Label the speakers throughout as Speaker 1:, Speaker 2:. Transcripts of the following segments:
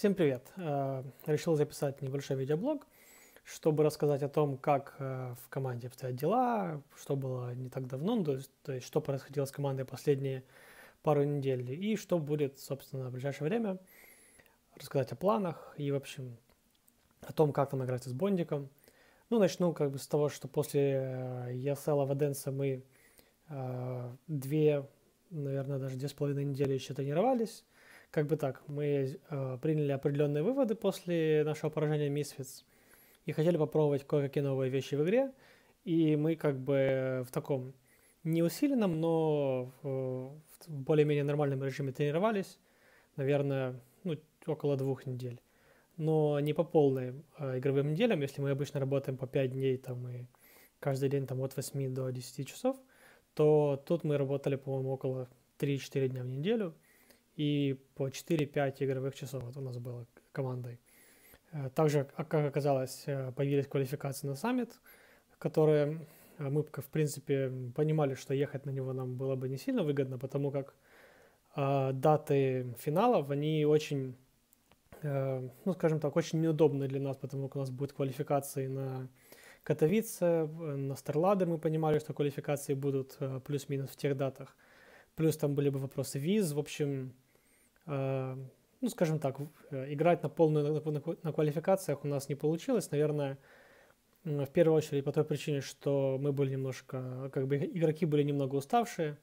Speaker 1: Всем привет! Э, решил записать небольшой видеоблог, чтобы рассказать о том, как э, в команде обстоят дела, что было не так давно, то есть, то есть что происходило с командой последние пару недель и что будет, собственно, в ближайшее время. Рассказать о планах и, в общем, о том, как там играть с Бондиком. Ну, начну как бы с того, что после ESL э, Аваденса мы две, наверное, даже две с половиной недели еще тренировались – как бы так, мы э, приняли определенные выводы после нашего поражения Мисфиц и хотели попробовать кое-какие новые вещи в игре. И мы как бы в таком неусиленном, но в, в более-менее нормальном режиме тренировались, наверное, ну, около двух недель. Но не по полной э, игровым неделям, если мы обычно работаем по 5 дней, там и каждый день там от 8 до 10 часов, то тут мы работали, по-моему, около 3-4 дня в неделю – и по 4-5 игровых часов вот у нас было командой. Э, также, а, как оказалось, э, появились квалификации на саммит, которые э, мы, в принципе, понимали, что ехать на него нам было бы не сильно выгодно, потому как э, даты финалов, они очень, э, ну, скажем так, очень неудобны для нас, потому как у нас будут квалификации на Катовице, на Старладер мы понимали, что квалификации будут плюс-минус в тех датах. Плюс там были бы вопросы виз, в общем, Э, ну, скажем так, э, играть на полную на квалификациях у нас не получилось. Наверное, в первую очередь по той причине, что мы были немножко, как бы игроки были немного уставшие,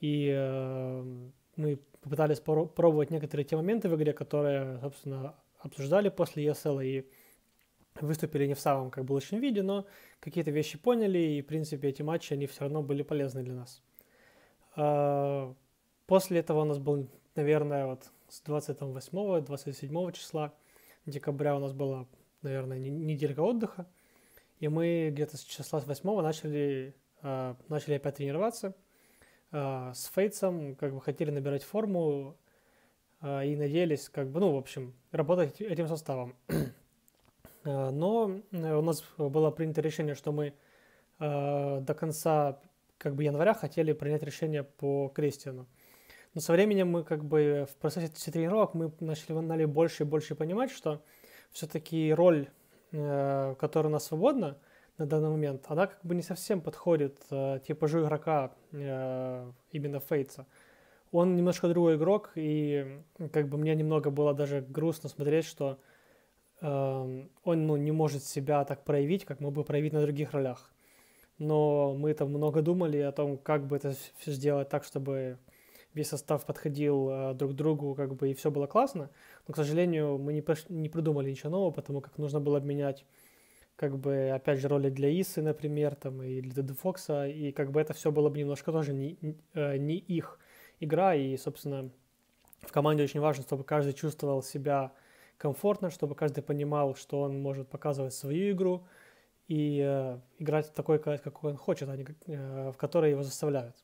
Speaker 1: и эм, мы попытались пробовать некоторые те моменты в игре, которые, собственно, обсуждали после ESL и выступили не в самом как бы лучшем виде, но какие-то вещи поняли, и, в принципе, эти матчи, они все равно были полезны для нас. Э, после этого у нас был наверное, вот с 28-27 числа декабря у нас была, наверное, неделька отдыха, и мы где-то с числа с 8 начали, э, начали опять тренироваться. Э, с Фейтсом как бы хотели набирать форму э, и надеялись, как бы, ну, в общем, работать этим составом. Но э, у нас было принято решение, что мы э, до конца как бы января хотели принять решение по Кристиану. Но со временем мы как бы в процессе тренировок мы начали больше и больше понимать, что все-таки роль, э, которая у нас свободна на данный момент, она как бы не совсем подходит э, типажу игрока э, именно Фейтса. Он немножко другой игрок, и как бы мне немного было даже грустно смотреть, что э, он ну, не может себя так проявить, как мог бы проявить на других ролях. Но мы там много думали о том, как бы это все сделать так, чтобы весь состав подходил э, друг к другу, как бы, и все было классно. Но, к сожалению, мы не, приш... не придумали ничего нового, потому как нужно было обменять, как бы, опять же, роли для Исы, например, там, и для Дэд Фокса, и, как бы, это все было бы немножко тоже не, э, не их игра, и, собственно, в команде очень важно, чтобы каждый чувствовал себя комфортно, чтобы каждый понимал, что он может показывать свою игру и э, играть в такой, какой он хочет, а не э, в которой его заставляют.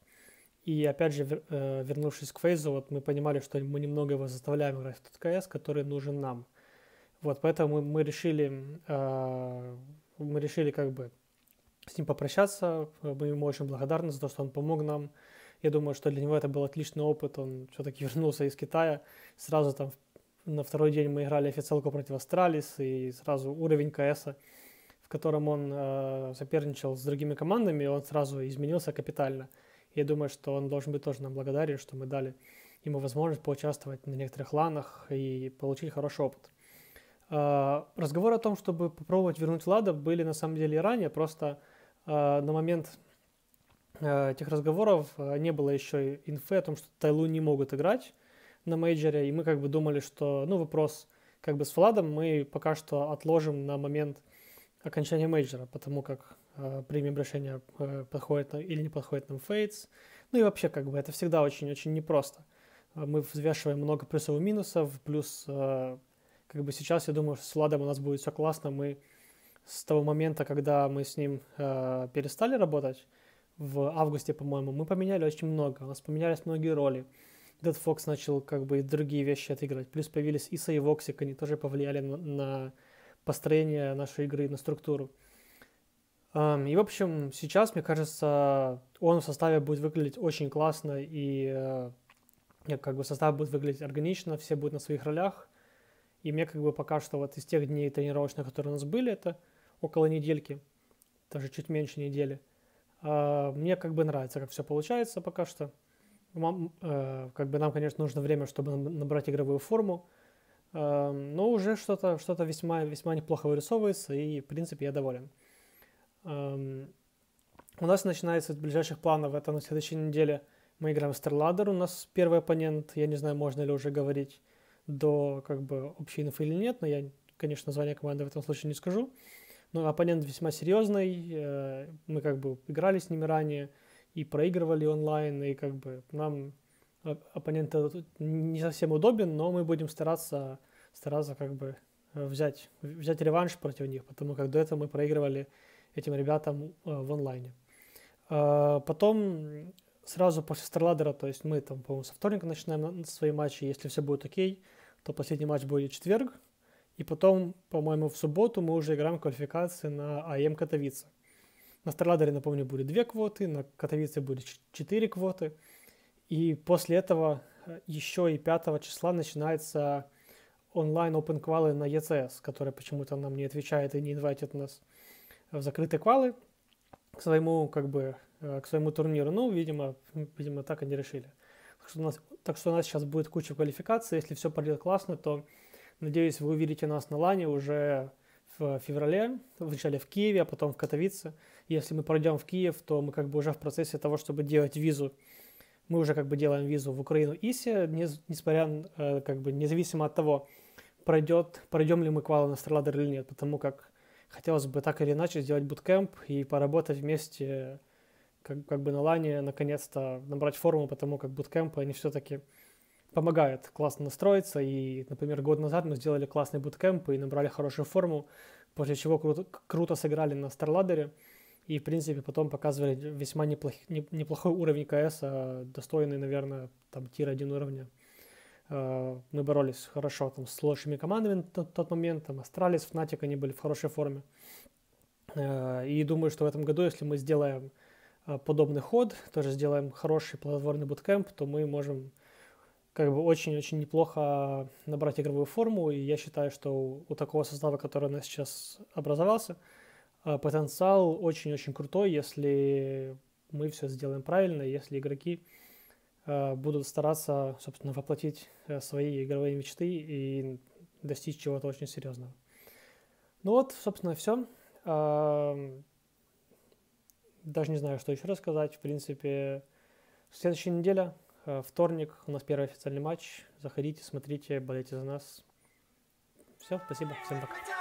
Speaker 1: И опять же, э, вернувшись к фейзу, вот мы понимали, что мы немного его заставляем играть в тот КС, который нужен нам. Вот, поэтому мы решили, э, мы решили как бы с ним попрощаться. Мы ему очень благодарны за то, что он помог нам. Я думаю, что для него это был отличный опыт. Он все-таки вернулся из Китая. Сразу там на второй день мы играли официалку против Астралис, и сразу уровень КС, в котором он э, соперничал с другими командами, он сразу изменился капитально. Я думаю, что он должен быть тоже нам благодарен, что мы дали ему возможность поучаствовать на некоторых ланах и получить хороший опыт. А, Разговоры о том, чтобы попробовать вернуть Влада, были на самом деле и ранее, просто а, на момент а, этих разговоров не было еще инфы о том, что Тайлу не могут играть на мейджоре, и мы как бы думали, что, ну, вопрос как бы с Владом мы пока что отложим на момент окончание мейджора, потому как э, премиум решение э, подходит или не подходит нам фейтс. Ну и вообще, как бы, это всегда очень-очень непросто. Э, мы взвешиваем много плюсов и минусов, плюс, э, как бы, сейчас, я думаю, с Владом у нас будет все классно. Мы с того момента, когда мы с ним э, перестали работать, в августе, по-моему, мы поменяли очень много. У нас поменялись многие роли. Дед Фокс начал как бы и другие вещи отыгрывать. Плюс появились Иса и Воксик, они тоже повлияли на, на построение нашей игры, на структуру. И, в общем, сейчас, мне кажется, он в составе будет выглядеть очень классно, и э, как бы состав будет выглядеть органично, все будут на своих ролях. И мне как бы пока что вот из тех дней тренировочных, которые у нас были, это около недельки, даже чуть меньше недели, а, мне как бы нравится, как все получается пока что. Э, как бы нам, конечно, нужно время, чтобы набрать игровую форму, Эм, но уже что-то что весьма, весьма неплохо вырисовывается, и, в принципе, я доволен. Эм, у нас начинается из ближайших планов, это на следующей неделе мы играем в Starladder, у нас первый оппонент, я не знаю, можно ли уже говорить до как бы общей инфы или нет, но я, конечно, название команды в этом случае не скажу. Но оппонент весьма серьезный, э, мы как бы играли с ними ранее и проигрывали онлайн, и как бы нам оппонента не совсем удобен, но мы будем стараться, стараться как бы э, взять, взять реванш против них, потому как до этого мы проигрывали этим ребятам э, в онлайне. Э, потом сразу после Старладера, то есть мы там, по-моему, со вторника начинаем свои матчи, если все будет окей, то последний матч будет четверг, и потом, по-моему, в субботу мы уже играем квалификации на АМ Катовице. На Старладере, напомню, будет две квоты, на Катовице будет четыре квоты – и после этого э, еще и 5 числа начинается онлайн open квалы на ECS, который почему-то нам не отвечает и не инвайтит нас в закрытые квалы к своему, как бы, э, к своему турниру. Ну, видимо, видимо, так они решили. Так что, у нас, так что у нас сейчас будет куча квалификаций. Если все пройдет классно, то, надеюсь, вы увидите нас на лане уже в феврале, вначале в Киеве, а потом в Катовице. Если мы пройдем в Киев, то мы как бы уже в процессе того, чтобы делать визу мы уже как бы делаем визу в Украину ИСИ, не, несмотря, э, как бы, независимо от того, пройдет, пройдем ли мы квалы на Страладер или нет, потому как хотелось бы так или иначе сделать буткемп и поработать вместе как, как бы на лане, наконец-то набрать форму, потому как буткемпы, они все-таки помогают классно настроиться, и, например, год назад мы сделали классный буткемп и набрали хорошую форму, после чего круто, круто сыграли на Старладере, и, в принципе, потом показывали весьма неплох, неплохой уровень КС, а достойный, наверное, там тир-1 уровня. А, мы боролись хорошо там, с лучшими командами на тот, тот момент, там Астралис, Фнатик, они были в хорошей форме. А, и думаю, что в этом году, если мы сделаем подобный ход, тоже сделаем хороший плодотворный буткемп, то мы можем как бы очень-очень неплохо набрать игровую форму. И я считаю, что у такого состава, который у нас сейчас образовался, а, потенциал очень-очень крутой, если мы все сделаем правильно, если игроки а, будут стараться, собственно, воплотить э, свои игровые мечты и достичь чего-то очень серьезного. Ну вот, собственно, все. А, даже не знаю, что еще рассказать. В принципе, следующая неделя, э, вторник, у нас первый официальный матч. Заходите, смотрите, болейте за нас. Все, спасибо, всем пока.